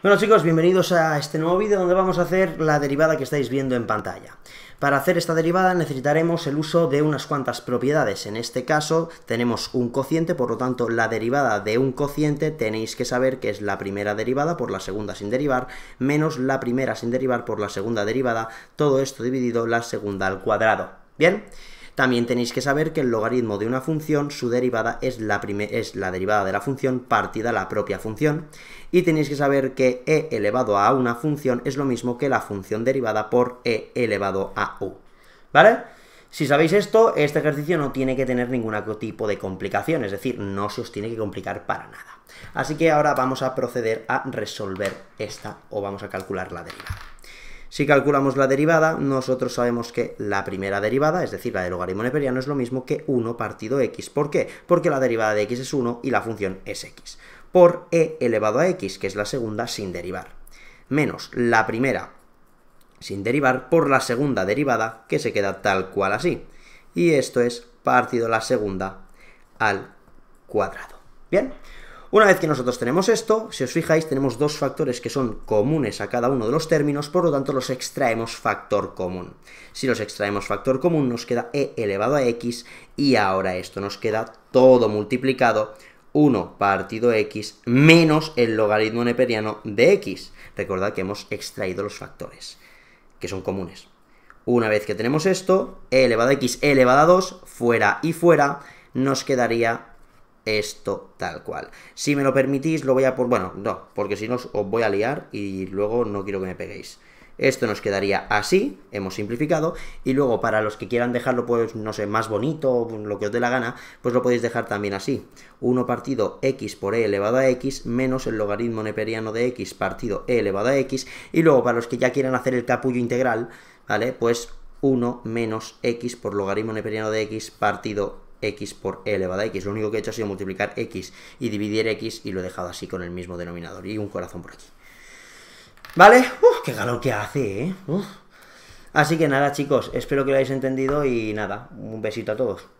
Bueno chicos, bienvenidos a este nuevo vídeo donde vamos a hacer la derivada que estáis viendo en pantalla. Para hacer esta derivada necesitaremos el uso de unas cuantas propiedades. En este caso tenemos un cociente, por lo tanto la derivada de un cociente tenéis que saber que es la primera derivada por la segunda sin derivar, menos la primera sin derivar por la segunda derivada, todo esto dividido la segunda al cuadrado. ¿Bien? bien también tenéis que saber que el logaritmo de una función, su derivada es la, es la derivada de la función partida la propia función. Y tenéis que saber que e elevado a una función es lo mismo que la función derivada por e elevado a u. ¿Vale? Si sabéis esto, este ejercicio no tiene que tener ningún tipo de complicación, es decir, no se os tiene que complicar para nada. Así que ahora vamos a proceder a resolver esta o vamos a calcular la derivada. Si calculamos la derivada, nosotros sabemos que la primera derivada, es decir, la del logaritmo neperiano, es lo mismo que 1 partido x. ¿Por qué? Porque la derivada de x es 1 y la función es x. Por e elevado a x, que es la segunda sin derivar, menos la primera sin derivar por la segunda derivada, que se queda tal cual así. Y esto es partido la segunda al cuadrado. ¿Bien? Una vez que nosotros tenemos esto, si os fijáis, tenemos dos factores que son comunes a cada uno de los términos, por lo tanto los extraemos factor común. Si los extraemos factor común nos queda e elevado a x y ahora esto nos queda todo multiplicado 1 partido x menos el logaritmo neperiano de x. Recordad que hemos extraído los factores, que son comunes. Una vez que tenemos esto, e elevado a x elevado a 2, fuera y fuera, nos quedaría esto tal cual. Si me lo permitís, lo voy a... Por... Bueno, no, porque si no os voy a liar y luego no quiero que me peguéis. Esto nos quedaría así, hemos simplificado, y luego para los que quieran dejarlo, pues, no sé, más bonito, lo que os dé la gana, pues lo podéis dejar también así. 1 partido x por e elevado a x menos el logaritmo neperiano de x partido e elevado a x, y luego para los que ya quieran hacer el capullo integral, ¿vale? Pues 1 menos x por logaritmo neperiano de x partido x por elevada elevado a x. Lo único que he hecho ha sido multiplicar x y dividir x y lo he dejado así con el mismo denominador. Y un corazón por aquí. ¿Vale? ¡Uf! ¡Qué calor que hace, eh! Así que nada, chicos. Espero que lo hayáis entendido y nada. Un besito a todos.